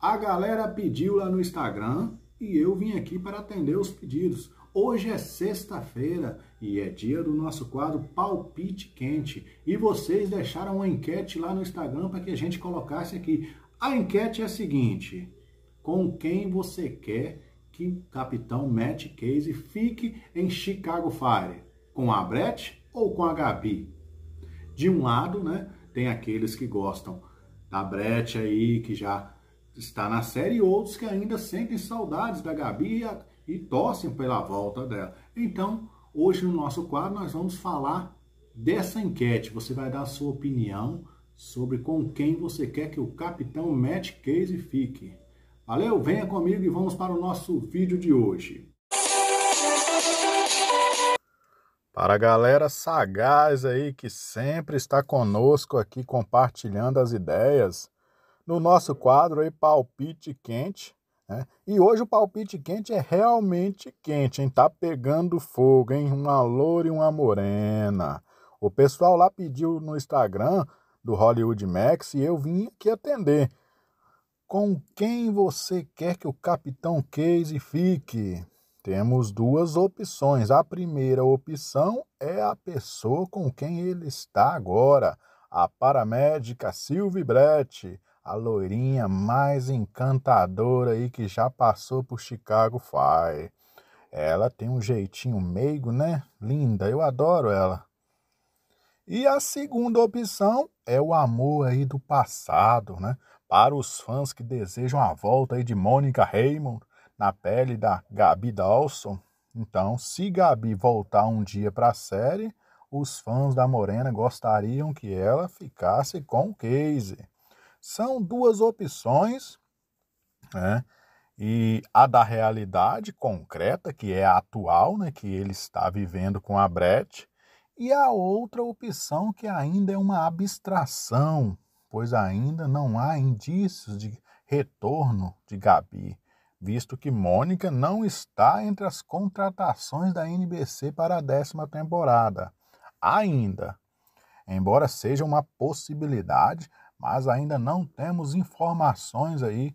A galera pediu lá no Instagram e eu vim aqui para atender os pedidos. Hoje é sexta-feira e é dia do nosso quadro Palpite Quente. E vocês deixaram uma enquete lá no Instagram para que a gente colocasse aqui. A enquete é a seguinte: com quem você quer que capitão Matt Casey fique em Chicago Fire? Com a Brett ou com a Gabi? De um lado, né, tem aqueles que gostam da Brett aí, que já está na série e outros que ainda sentem saudades da Gabi e, e torcem pela volta dela. Então, hoje no nosso quadro nós vamos falar dessa enquete. Você vai dar a sua opinião sobre com quem você quer que o capitão Matt Casey fique. Valeu, venha comigo e vamos para o nosso vídeo de hoje. Para a galera sagaz aí que sempre está conosco aqui compartilhando as ideias, no nosso quadro aí, palpite quente. Né? E hoje o palpite quente é realmente quente, hein? Tá pegando fogo, hein? Uma loura e uma morena. O pessoal lá pediu no Instagram do Hollywood Max e eu vim aqui atender. Com quem você quer que o Capitão Case fique? Temos duas opções. A primeira opção é a pessoa com quem ele está agora, a paramédica Sylvie Brett a loirinha mais encantadora aí que já passou por Chicago Fire. Ela tem um jeitinho meigo, né? Linda, eu adoro ela. E a segunda opção é o amor aí do passado, né? Para os fãs que desejam a volta aí de Mônica Raymond na pele da Gabi Dawson. Então, se Gabi voltar um dia para a série, os fãs da Morena gostariam que ela ficasse com o Casey. São duas opções, né? E a da realidade concreta, que é a atual, né, que ele está vivendo com a Brett, e a outra opção que ainda é uma abstração, pois ainda não há indícios de retorno de Gabi, visto que Mônica não está entre as contratações da NBC para a décima temporada. Ainda. Embora seja uma possibilidade, mas ainda não temos informações aí.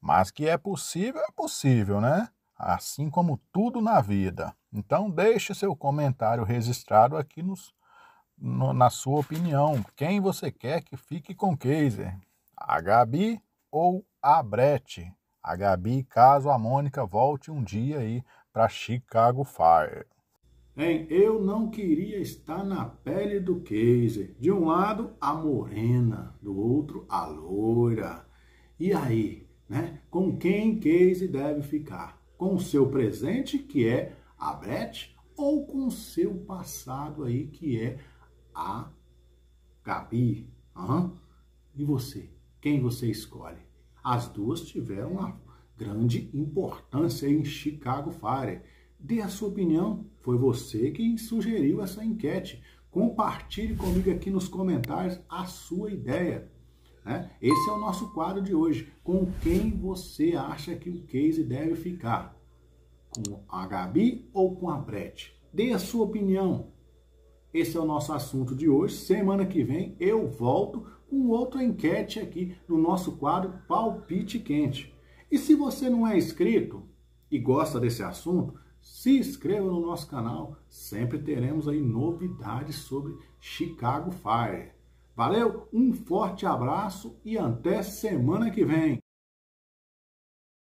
Mas que é possível, é possível, né? Assim como tudo na vida. Então, deixe seu comentário registrado aqui nos, no, na sua opinião. Quem você quer que fique com Kaiser? A Gabi ou a Brett? A Gabi, caso a Mônica volte um dia aí para Chicago Fire. Hein? Eu não queria estar na pele do Kaiser. De um lado, a morena, do outro, a loira. E aí, né? Com quem Kaiser deve ficar? Com o seu presente, que é a Brett, ou com o seu passado aí, que é a Gabi? Uhum. E você? Quem você escolhe? As duas tiveram uma grande importância em Chicago Fire. Dê a sua opinião. Foi você quem sugeriu essa enquete. Compartilhe comigo aqui nos comentários a sua ideia. Né? Esse é o nosso quadro de hoje. Com quem você acha que o case deve ficar? Com a Gabi ou com a Brett? Dê a sua opinião. Esse é o nosso assunto de hoje. Semana que vem eu volto com outra enquete aqui no nosso quadro Palpite Quente. E se você não é inscrito e gosta desse assunto, se inscreva no nosso canal, sempre teremos aí novidades sobre Chicago Fire. Valeu, um forte abraço e até semana que vem.